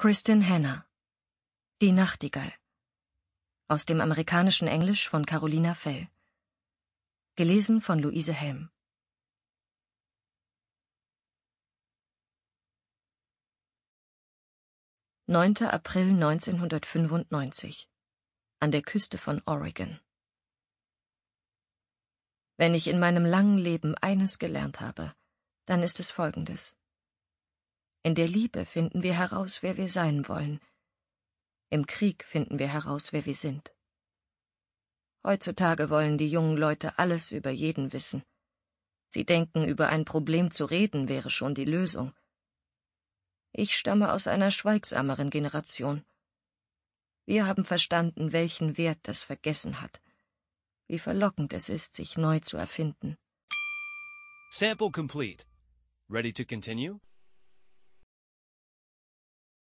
Kristin Hanna Die Nachtigall aus dem amerikanischen Englisch von Carolina Fell gelesen von Luise Helm Neunter April 1995 an der Küste von Oregon Wenn ich in meinem langen Leben eines gelernt habe, dann ist es folgendes. In der Liebe finden wir heraus, wer wir sein wollen. Im Krieg finden wir heraus, wer wir sind. Heutzutage wollen die jungen Leute alles über jeden wissen. Sie denken, über ein Problem zu reden wäre schon die Lösung. Ich stamme aus einer schweigsameren Generation. Wir haben verstanden, welchen Wert das Vergessen hat. Wie verlockend es ist, sich neu zu erfinden. Sample complete. Ready to continue?